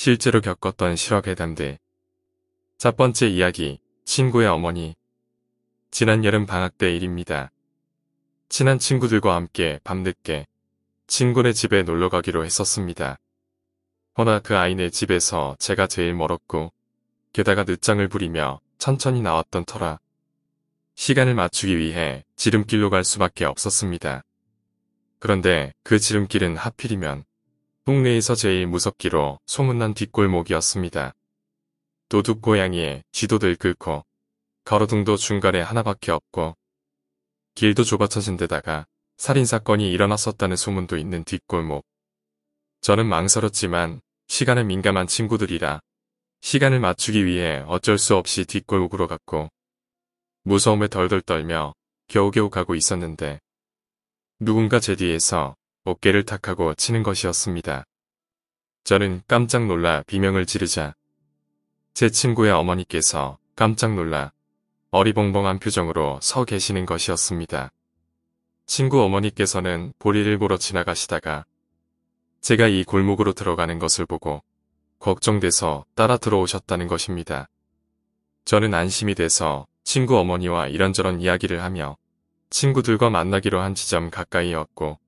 실제로 겪었던 실화괴담들. 첫 번째 이야기, 친구의 어머니. 지난 여름 방학 때 일입니다. 친한 친구들과 함께 밤늦게 친구네 집에 놀러 가기로 했었습니다. 허나 그 아이네 집에서 제가 제일 멀었고 게다가 늦장을 부리며 천천히 나왔던 터라 시간을 맞추기 위해 지름길로 갈 수밖에 없었습니다. 그런데 그 지름길은 하필이면 동네에서 제일 무섭기로 소문난 뒷골목이었습니다. 도둑고양이에 지도들 긁고 가로등도 중간에 하나밖에 없고 길도 좁아쳐진 데다가 살인사건이 일어났었다는 소문도 있는 뒷골목. 저는 망설였지만 시간에 민감한 친구들이라 시간을 맞추기 위해 어쩔 수 없이 뒷골목으로 갔고 무서움에 덜덜 떨며 겨우겨우 가고 있었는데 누군가 제 뒤에서 어깨를 탁하고 치는 것이었습니다. 저는 깜짝 놀라 비명을 지르자 제 친구의 어머니께서 깜짝 놀라 어리벙벙한 표정으로 서 계시는 것이었습니다. 친구 어머니께서는 보리를 보러 지나가시다가 제가 이 골목으로 들어가는 것을 보고 걱정돼서 따라 들어오셨다는 것입니다. 저는 안심이 돼서 친구 어머니와 이런저런 이야기를 하며 친구들과 만나기로 한 지점 가까이였고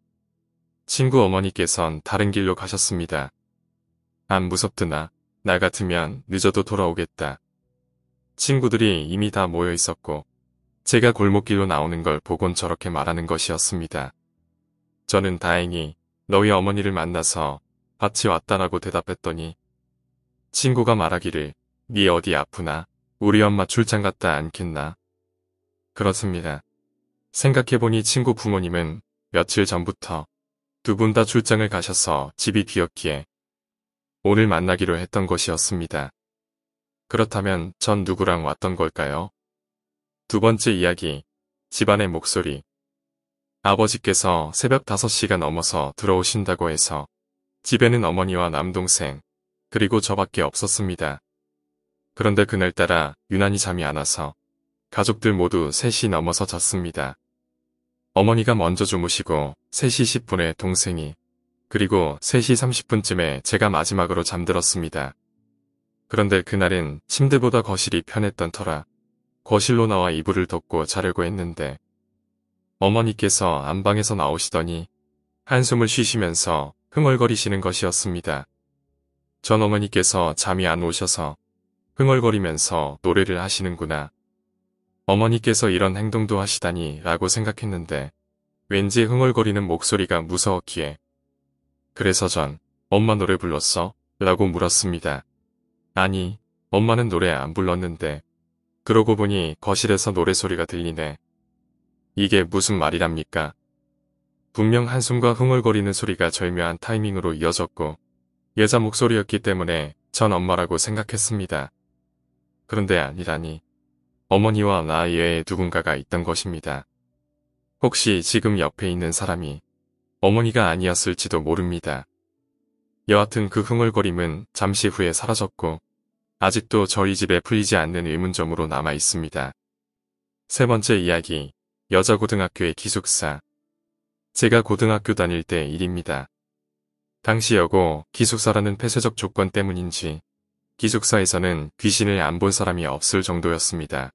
친구 어머니께선 다른 길로 가셨습니다. 안 무섭드나 나 같으면 늦어도 돌아오겠다. 친구들이 이미 다 모여 있었고 제가 골목길로 나오는 걸 보곤 저렇게 말하는 것이었습니다. 저는 다행히 너희 어머니를 만나서 같이 왔다라고 대답했더니 친구가 말하기를 네 어디 아프나 우리 엄마 출장 갔다 않겠나 그렇습니다. 생각해보니 친구 부모님은 며칠 전부터 두분다 출장을 가셔서 집이 비었기에 오늘 만나기로 했던 것이었습니다. 그렇다면 전 누구랑 왔던 걸까요? 두 번째 이야기, 집안의 목소리. 아버지께서 새벽 5시가 넘어서 들어오신다고 해서 집에는 어머니와 남동생, 그리고 저밖에 없었습니다. 그런데 그날따라 유난히 잠이 안 와서 가족들 모두 3시 넘어서 잤습니다. 어머니가 먼저 주무시고 3시 10분에 동생이 그리고 3시 30분쯤에 제가 마지막으로 잠들었습니다. 그런데 그날은 침대보다 거실이 편했던 터라 거실로 나와 이불을 덮고 자려고 했는데 어머니께서 안방에서 나오시더니 한숨을 쉬시면서 흥얼거리시는 것이었습니다. 전 어머니께서 잠이 안 오셔서 흥얼거리면서 노래를 하시는구나 어머니께서 이런 행동도 하시다니 라고 생각했는데 왠지 흥얼거리는 목소리가 무서웠기에 그래서 전 엄마 노래 불렀어? 라고 물었습니다. 아니 엄마는 노래 안 불렀는데 그러고 보니 거실에서 노래소리가 들리네. 이게 무슨 말이랍니까? 분명 한숨과 흥얼거리는 소리가 절묘한 타이밍으로 이어졌고 여자 목소리였기 때문에 전 엄마라고 생각했습니다. 그런데 아니라니. 어머니와 나 이외에 누군가가 있던 것입니다. 혹시 지금 옆에 있는 사람이 어머니가 아니었을지도 모릅니다. 여하튼 그 흥얼거림은 잠시 후에 사라졌고 아직도 저희 집에 풀리지 않는 의문점으로 남아 있습니다. 세 번째 이야기, 여자고등학교의 기숙사. 제가 고등학교 다닐 때 일입니다. 당시 여고 기숙사라는 폐쇄적 조건 때문인지 기숙사에서는 귀신을 안 본 사람이 없을 정도였습니다.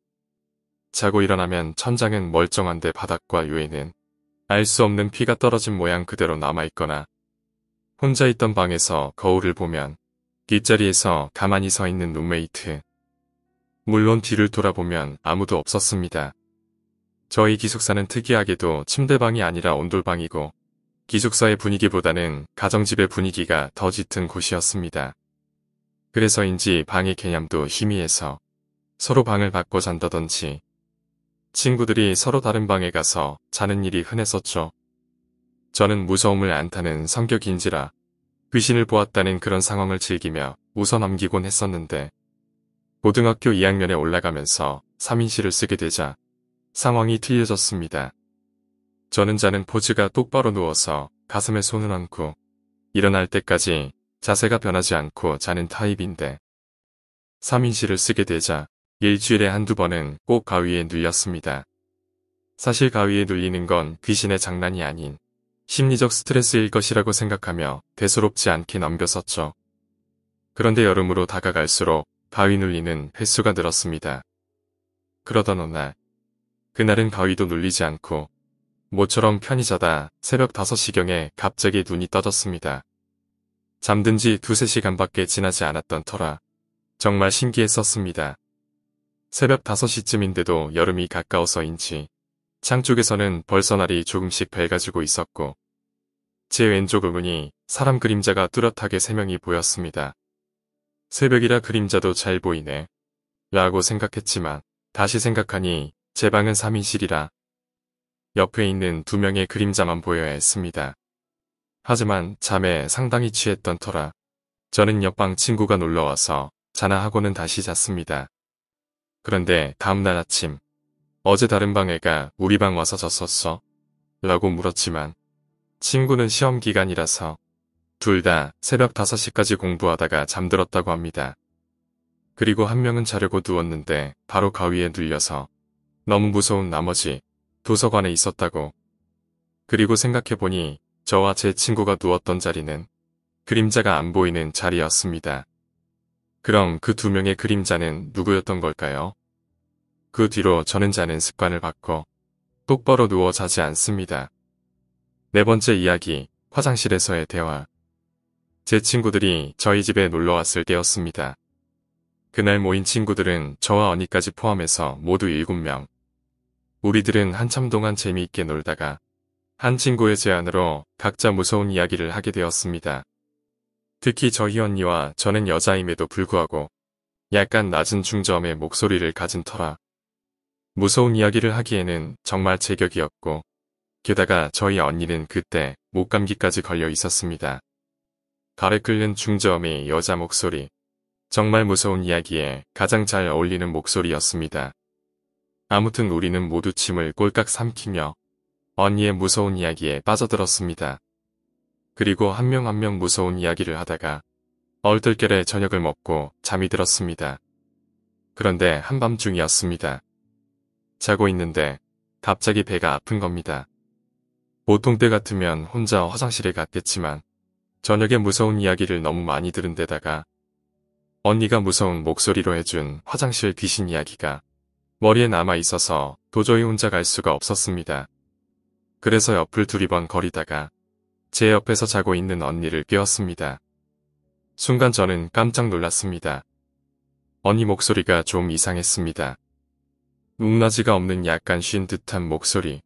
자고 일어나면 천장은 멀쩡한데 바닥과 유에는 알 수 없는 피가 떨어진 모양 그대로 남아있거나 혼자 있던 방에서 거울을 보면 뒷자리에서 가만히 서 있는 룸메이트. 물론 뒤를 돌아보면 아무도 없었습니다. 저희 기숙사는 특이하게도 침대방이 아니라 온돌방이고 기숙사의 분위기보다는 가정집의 분위기가 더 짙은 곳이었습니다. 그래서인지 방의 개념도 희미해서 서로 방을 바꿔 잔다던지 친구들이 서로 다른 방에 가서 자는 일이 흔했었죠. 저는 무서움을 안 타는 성격인지라 귀신을 보았다는 그런 상황을 즐기며 웃어 넘기곤 했었는데 고등학교 2학년에 올라가면서 3인실을 쓰게 되자 상황이 틀려졌습니다. 저는 자는 포즈가 똑바로 누워서 가슴에 손을 얹고 일어날 때까지 자세가 변하지 않고 자는 타입인데 3인실을 쓰게 되자 일주일에 한두 번은 꼭 가위에 눌렸습니다. 사실 가위에 눌리는 건 귀신의 장난이 아닌 심리적 스트레스일 것이라고 생각하며 대수롭지 않게 넘겼었죠. 그런데 여름으로 다가갈수록 가위 눌리는 횟수가 늘었습니다. 그러던 어느 날, 그날은 가위도 눌리지 않고 모처럼 편히 자다 새벽 5시경에 갑자기 눈이 떠졌습니다. 잠든 지 두세 시간밖에 지나지 않았던 터라 정말 신기했었습니다. 새벽 5시쯤인데도 여름이 가까워서인지 창 쪽에서는 벌써 날이 조금씩 밝아지고 있었고 제 왼쪽 의문이 사람 그림자가 뚜렷하게 세 명이 보였습니다. 새벽이라 그림자도 잘 보이네 라고 생각했지만 다시 생각하니 제 방은 3인실이라 옆에 있는 두 명의 그림자만 보여야 했습니다. 하지만 잠에 상당히 취했던 터라 저는 옆방 친구가 놀러와서 자나 하고는 다시 잤습니다. 그런데 다음날 아침 어제 다른 방 애가 우리 방 와서 졌었어 라고 물었지만 친구는 시험 기간이라서 둘 다 새벽 5시까지 공부하다가 잠들었다고 합니다. 그리고 한 명은 자려고 누웠는데 바로 가위에 눌려서 너무 무서운 나머지 도서관에 있었다고. 그리고 생각해보니 저와 제 친구가 누웠던 자리는 그림자가 안 보이는 자리였습니다. 그럼 그 두 명의 그림자는 누구였던 걸까요? 그 뒤로 저는 자는 습관을 바꿔 똑바로 누워 자지 않습니다. 네 번째 이야기, 화장실에서의 대화. 제 친구들이 저희 집에 놀러 왔을 때였습니다. 그날 모인 친구들은 저와 언니까지 포함해서 모두 7명. 우리들은 한참 동안 재미있게 놀다가 한 친구의 제안으로 각자 무서운 이야기를 하게 되었습니다. 특히 저희 언니와 저는 여자임에도 불구하고 약간 낮은 중저음의 목소리를 가진 터라 무서운 이야기를 하기에는 정말 제격이었고 게다가 저희 언니는 그때 목감기까지 걸려 있었습니다. 가래 끓는 중저음의 여자 목소리 정말 무서운 이야기에 가장 잘 어울리는 목소리였습니다. 아무튼 우리는 모두 침을 꼴깍 삼키며 언니의 무서운 이야기에 빠져들었습니다. 그리고 한명 한명 한 명 무서운 이야기를 하다가 얼떨결에 저녁을 먹고 잠이 들었습니다. 그런데 한밤중이었습니다. 자고 있는데 갑자기 배가 아픈 겁니다. 보통 때 같으면 혼자 화장실에 갔겠지만 저녁에 무서운 이야기를 너무 많이 들은 데다가 언니가 무서운 목소리로 해준 화장실 귀신 이야기가 머리에 남아 있어서 도저히 혼자 갈 수가 없었습니다. 그래서 옆을 두리번 거리다가 제 옆에서 자고 있는 언니를 깨웠습니다. 순간 저는 깜짝 놀랐습니다. 언니 목소리가 좀 이상했습니다. 높낮이가 없는 약간 쉰 듯한 목소리.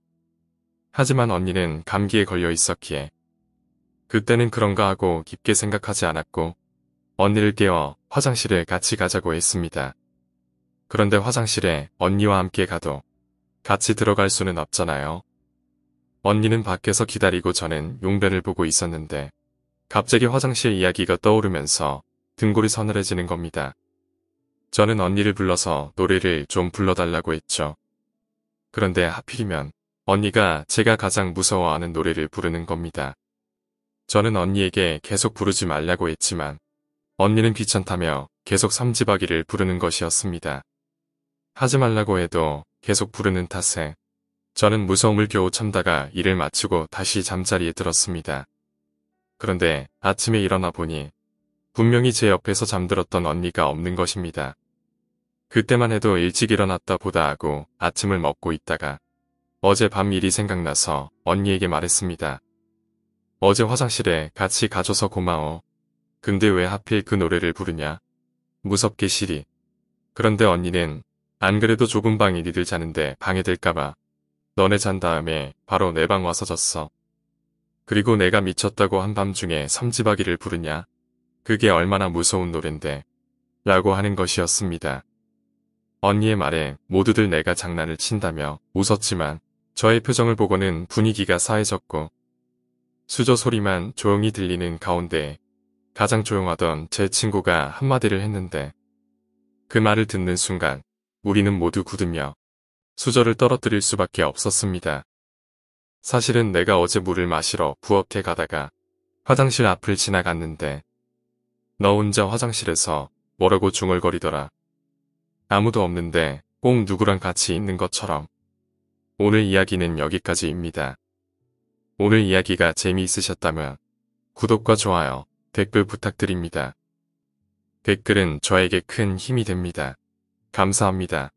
하지만 언니는 감기에 걸려 있었기에 그때는 그런가 하고 깊게 생각하지 않았고 언니를 깨워 화장실에 같이 가자고 했습니다. 그런데 화장실에 언니와 함께 가도 같이 들어갈 수는 없잖아요. 언니는 밖에서 기다리고 저는 용변을 보고 있었는데 갑자기 화장실 이야기가 떠오르면서 등골이 서늘해지는 겁니다. 저는 언니를 불러서 노래를 좀 불러달라고 했죠. 그런데 하필이면 언니가 제가 가장 무서워하는 노래를 부르는 겁니다. 저는 언니에게 계속 부르지 말라고 했지만 언니는 귀찮다며 계속 삼지박이를 부르는 것이었습니다. 하지 말라고 해도 계속 부르는 탓에 저는 무서움을 겨우 참다가 일을 마치고 다시 잠자리에 들었습니다. 그런데 아침에 일어나 보니 분명히 제 옆에서 잠들었던 언니가 없는 것입니다. 그때만 해도 일찍 일어났다 보다 하고 아침을 먹고 있다가 어제밤 일이 생각나서 언니에게 말했습니다. 어제 화장실에 같이 가줘서 고마워. 근데 왜 하필 그 노래를 부르냐? 무섭게 시리. 그런데 언니는 안 그래도 좁은 방 일이들 자는데 방해될까봐 너네 잔 다음에 바로 내 방 와서 졌어 그리고 내가 미쳤다고 한 밤중에 삼지박이를 부르냐? 그게 얼마나 무서운 노랜데. 라고 하는 것이었습니다. 언니의 말에 모두들 내가 장난을 친다며 웃었지만 저의 표정을 보고는 분위기가 사해졌고 수저 소리만 조용히 들리는 가운데 가장 조용하던 제 친구가 한마디를 했는데 그 말을 듣는 순간 우리는 모두 굳으며 수저를 떨어뜨릴 수밖에 없었습니다. 사실은 내가 어제 물을 마시러 부엌에 가다가 화장실 앞을 지나갔는데 너 혼자 화장실에서 뭐라고 중얼거리더라. 아무도 없는데 꼭 누구랑 같이 있는 것처럼. 오늘 이야기는 여기까지입니다. 오늘 이야기가 재미있으셨다면 구독과 좋아요, 댓글 부탁드립니다. 댓글은 저에게 큰 힘이 됩니다. 감사합니다.